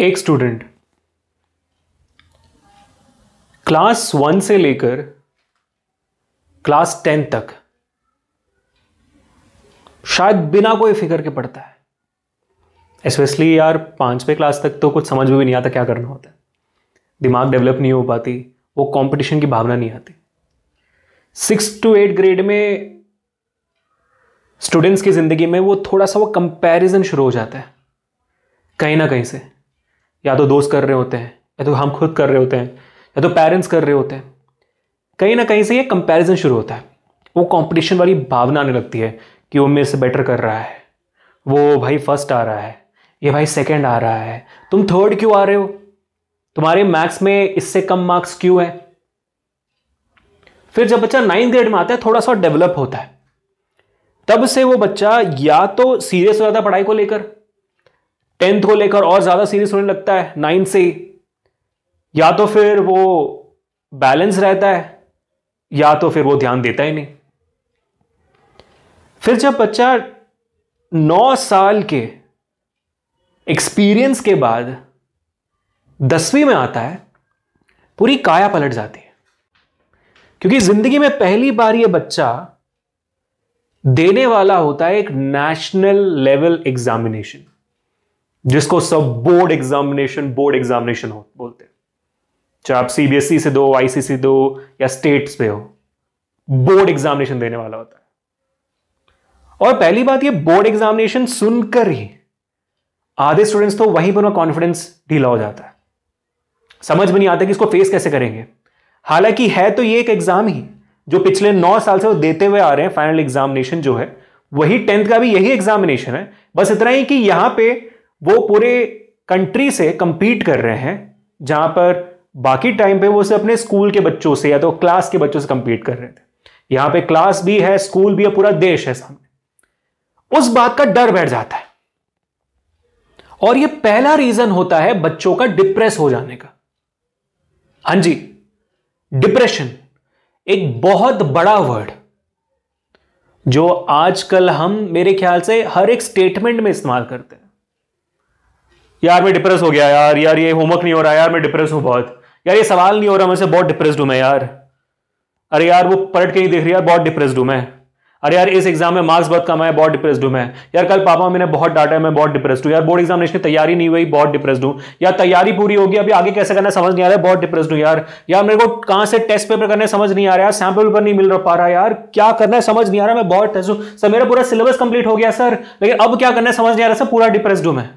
एक student class one से लेकर क्लास टेन तक शायद बिना कोई फिक्र के पढ़ता है स्पेशली यार पांचवें क्लास तक तो कुछ समझ में भी नहीं आता क्या करना होता है दिमाग डेवलप नहीं हो पाती वो कंपटीशन की भावना नहीं आती सिक्स टू एट ग्रेड में स्टूडेंट्स की ज़िंदगी में वो थोड़ा सा वो कंपैरिजन शुरू हो जाता है कहीं ना कहीं से या तो दोस्त कर रहे होते हैं या तो हम खुद कर रहे होते हैं या तो पेरेंट्स कर रहे होते हैं कहीं ना कहीं से ये कंपैरिजन शुरू होता है वो कंपटीशन वाली भावना आने लगती है कि वो मेरे से बेटर कर रहा है वो भाई फर्स्ट आ रहा है ये भाई सेकंड आ रहा है तुम थर्ड क्यों आ रहे हो तुम्हारे मैथ्स में इससे कम मार्क्स क्यों है फिर जब बच्चा नाइन्थ ग्रेड में आता है थोड़ा सा डेवलप होता है तब से वो बच्चा या तो सीरियस हो जाता है पढ़ाई को लेकर टेंथ को लेकर और ज़्यादा सीरियस होने लगता है नाइन्थ से ही या तो फिर वो बैलेंस रहता है या तो फिर वो ध्यान देता ही नहीं फिर जब बच्चा नौ साल के एक्सपीरियंस के बाद दसवीं में आता है पूरी काया पलट जाती है क्योंकि जिंदगी में पहली बार ये बच्चा देने वाला होता है एक नेशनल लेवल एग्जामिनेशन जिसको सब बोर्ड एग्जामिनेशन बोर्ड एग्जामिनेशन हो बोलते हैं चाहे आप सीबीएसई e से दो आईसीसी दो या स्टेट्स पे हो बोर्ड एग्जामिनेशन देने वाला होता है और पहली बात ये बोर्ड एग्जामिनेशन सुनकर ही आधे स्टूडेंट्स तो वहीं पर कॉन्फिडेंस ढीला हो जाता है समझ में नहीं आता कि इसको फेस कैसे करेंगे हालांकि है तो ये एक एग्जाम ही जो पिछले नौ साल से वो देते हुए आ रहे हैं फाइनल एग्जामिनेशन जो है वही टेंथ का भी यही एग्जामिनेशन है बस इतना ही कि यहां पे वो पूरे कंट्री से कंपीट कर रहे हैं जहां पर बाकी टाइम पे वो सब अपने स्कूल के बच्चों से या तो क्लास के बच्चों से कंपीट कर रहे थे यहां पे क्लास भी है स्कूल भी है पूरा देश है सामने उस बात का डर बैठ जाता है और ये पहला रीजन होता है बच्चों का डिप्रेस हो जाने का हाँ जी डिप्रेशन एक बहुत बड़ा वर्ड जो आजकल हम मेरे ख्याल से हर एक स्टेटमेंट में इस्तेमाल करते हैं यार मैं डिप्रेस हो गया यार यार ये होमवर्क नहीं हो रहा यार मैं डिप्रेस हूँ बहुत यार ये सवाल नहीं हो रहा मुझसे बहुत डिप्रेस हूँ मैं यार अरे यार वो पलट के नहीं देख रही यार बहुत डिप्रेस हूँ मैं अरे यार इस एग्जाम में मार्क्स बहुत कम है बहुत डिप्रेस हूँ मैं यार कल पापा मैंने बहुत डाटा है मैं बहुत डिप्रेस हूँ यार बोर्ड एग्जामिनेशन तैयारी नहीं हुई बहुत डिप्रेस हूँ यार तैयारी पूरी होगी अभी आगे कैसे करना समझ नहीं आ रहा है बहुत डिप्रेस हूँ यार यार मेरे को कहाँ से टेस्ट पेपर करने समझ नहीं आ रहा है सैम्पल पेपर नहीं मिल पा रहा यार क्या करना है समझ नहीं आ रहा मैं बहुत टेस्ट हूँ सर मेरा पूरा सिलेबस कंप्लीट हो गया सर लेकिन अब क्या करना है समझ नहीं आ रहा सर पूरा डिप्रेस हूँ मैं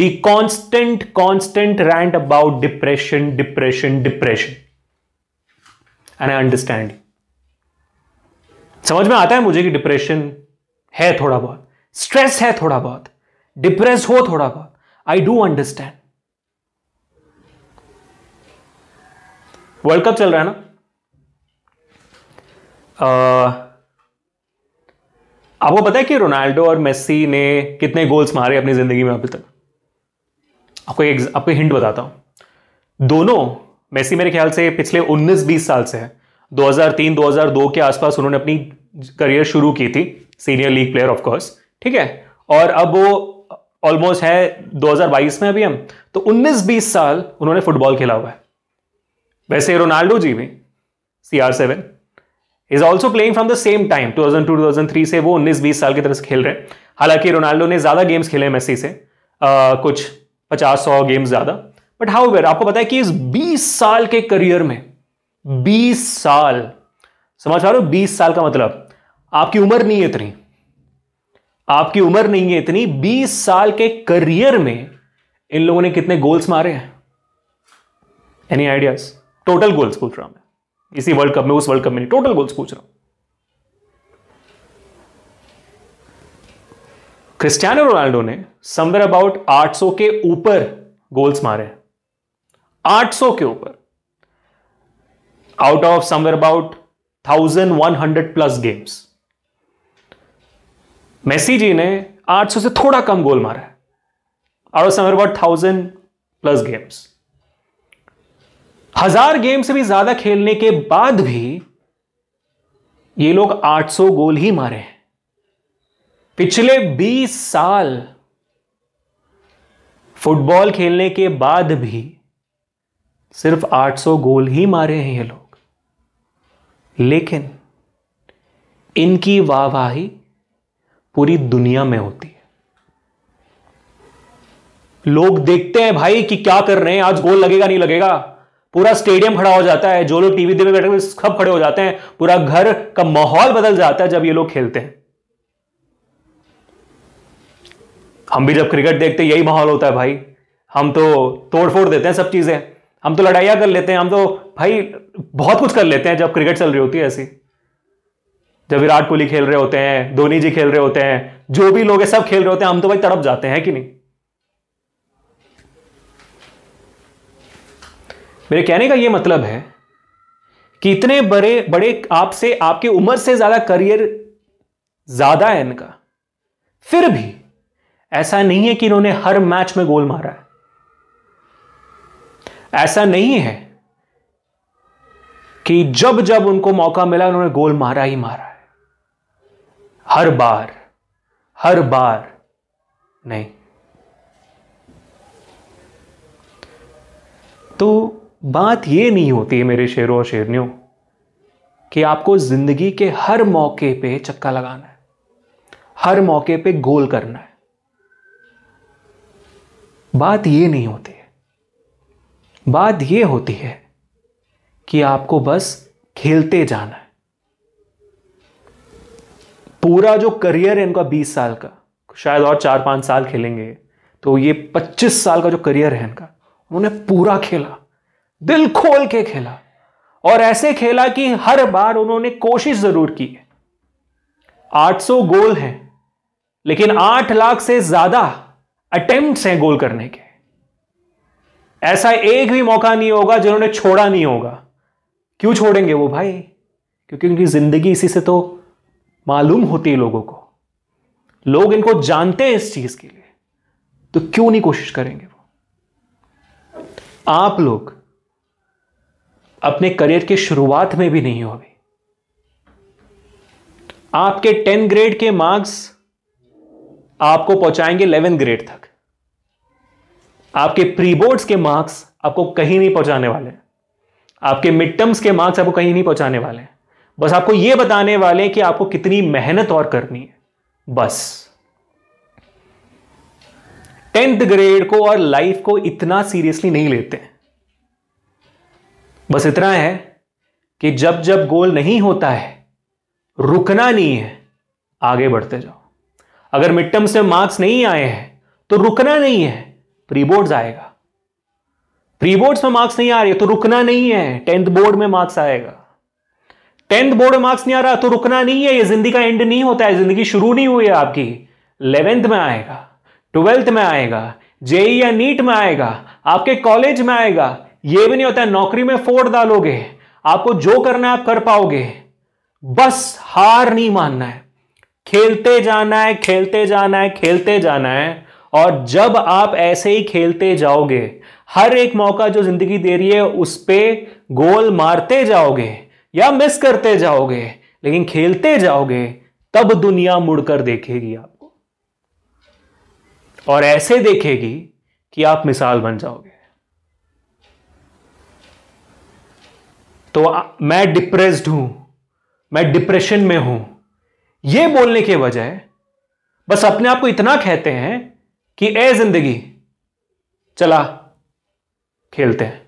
the constant, constant rant about depression, depression, depression. And I understand. समझ में आता है मुझे कि डिप्रेशन है थोड़ा बहुत स्ट्रेस है थोड़ा बहुत डिप्रेस हो थोड़ा बहुत I do understand world cup चल रहा है ना आपको पता है कि रोनाल्डो और मेस्सी ने कितने गोल्स मारे अपनी जिंदगी में अभी तक आपको एक आपको हिंट बताता हूं दोनों मेसी मेरे ख्याल से पिछले 19-20 साल से है 2003-2002 के आसपास उन्होंने अपनी करियर शुरू की थी senior league player of course ठीक है और अब वो ऑलमोस्ट है 2022 में अभी हम तो 19-20 साल उन्होंने फुटबॉल खेला हुआ है वैसे रोनाल्डो जी भी C R seven is also playing from the same time thousand three से वो उन्नीस बीस साल की तरह से खेल रहे हैं हालांकि रोनाल्डो ने ज़्यादा गेम्स खेले मेसी से आ, कुछ पचास सौ गेम ज्यादा बट हाउ वेर आपको पता है कि इस बीस साल के करियर में बीस साल समझ पा रहे हो बीस साल का मतलब आपकी उम्र नहीं है इतनी आपकी उम्र नहीं है इतनी बीस साल के करियर में इन लोगों ने कितने गोल्स मारे हैं एनी आइडियाज टोटल गोल्स पूछ रहा हूं मैं इसी वर्ल्ड कप में उस वर्ल्ड कप में नहीं टोटल गोल्स पूछ रहा हूं क्रिस्टियानो रोनाल्डो ने समवेयर अबाउट 800 के ऊपर गोल्स मारे 800 के ऊपर out of somewhere about 1100 plus games Messi ji ने 800 से थोड़ा कम गोल मारा है out of somewhere about 1000 plus games हजार गेम से भी ज्यादा खेलने के बाद भी ये लोग 800 गोल ही मारे हैं पिछले 20 साल फुटबॉल खेलने के बाद भी सिर्फ 800 गोल ही मारे हैं ये लोग लेकिन इनकी वाहवाही पूरी दुनिया में होती है लोग देखते हैं भाई कि क्या कर रहे हैं आज गोल लगेगा नहीं लगेगा पूरा स्टेडियम खड़ा हो जाता है जो लोग टीवी देखने बैठे सब खड़े हो जाते हैं पूरा घर का माहौल बदल जाता है जब ये लोग खेलते हैं हम भी जब क्रिकेट देखते यही माहौल होता है भाई हम तो तोड़ फोड़ देते हैं सब चीज़ें हम तो लड़ाइयाँ कर लेते हैं हम तो भाई बहुत कुछ कर लेते हैं जब क्रिकेट चल रही होती है ऐसी जब विराट कोहली खेल रहे होते हैं धोनी जी खेल रहे होते हैं जो भी लोग है सब खेल रहे होते हैं हम तो भाई तड़प जाते हैं कि नहीं मेरे कहने का यह मतलब है कि इतने बड़े बड़े आपसे आपकी उम्र से ज्यादा करियर ज्यादा है इनका फिर भी ऐसा नहीं है कि इन्होंने हर मैच में गोल मारा है ऐसा नहीं है कि जब जब उनको मौका मिला उन्होंने गोल मारा ही मारा है हर बार हर बार नहीं तो बात यह नहीं होती है मेरे शेरों और शेरनियों कि आपको जिंदगी के हर मौके पे चक्का लगाना है हर मौके पे गोल करना है बात ये नहीं होती है बात ये होती है कि आपको बस खेलते जाना है पूरा जो करियर है इनका 20 साल का शायद और चार पांच साल खेलेंगे तो ये 25 साल का जो करियर है इनका उन्होंने पूरा खेला दिल खोल के खेला और ऐसे खेला कि हर बार उन्होंने कोशिश जरूर की है 800 गोल हैं लेकिन 8 लाख से ज्यादा अटेम्प्ट हैं गोल करने के ऐसा एक भी मौका नहीं होगा जिन्होंने छोड़ा नहीं होगा क्यों छोड़ेंगे वो भाई क्योंकि उनकी जिंदगी इसी से तो मालूम होती है लोगों को लोग इनको जानते हैं इस चीज के लिए तो क्यों नहीं कोशिश करेंगे वो आप लोग अपने करियर की शुरुआत में भी नहीं हो अभी आपके टेंथ ग्रेड के मार्क्स आपको पहुंचाएंगे इलेवेंथ ग्रेड तक आपके प्री बोर्ड्स के मार्क्स आपको कहीं नहीं पहुंचाने वाले आपके मिड टर्म्स के मार्क्स आपको कहीं नहीं पहुंचाने वाले बस आपको यह बताने वाले हैं कि आपको कितनी मेहनत और करनी है बस टेंथ ग्रेड को और लाइफ को इतना सीरियसली नहीं लेते बस इतना है कि जब जब गोल नहीं होता है रुकना नहीं है आगे बढ़ते जाओ अगर मिड टर्म से मार्क्स नहीं आए हैं तो रुकना नहीं है प्री बोर्ड्स आएगा प्री बोर्ड्स में मार्क्स नहीं आ रही तो रुकना नहीं है टेंथ बोर्ड में मार्क्स आएगा टेंथ बोर्ड में मार्क्स नहीं आ रहा तो रुकना नहीं है ये जिंदगी का एंड नहीं होता है जिंदगी शुरू नहीं हुई है आपकी इलेवेंथ में आएगा ट्वेल्थ में आएगा जेई या नीट में आएगा आपके कॉलेज में आएगा ये भी नहीं होता है नौकरी में फोड़ डालोगे आपको जो करना है आप कर पाओगे बस हार नहीं मानना है खेलते जाना है खेलते जाना है खेलते जाना है और जब आप ऐसे ही खेलते जाओगे हर एक मौका जो जिंदगी दे रही है उस पर गोल मारते जाओगे या मिस करते जाओगे लेकिन खेलते जाओगे तब दुनिया मुड़कर देखेगी आपको और ऐसे देखेगी कि आप मिसाल बन जाओगे तो मैं डिप्रेस्ड हूं मैं डिप्रेशन में हूं ये बोलने के बजाय बस अपने आप को इतना कहते हैं कि ए जिंदगी चला खेलते हैं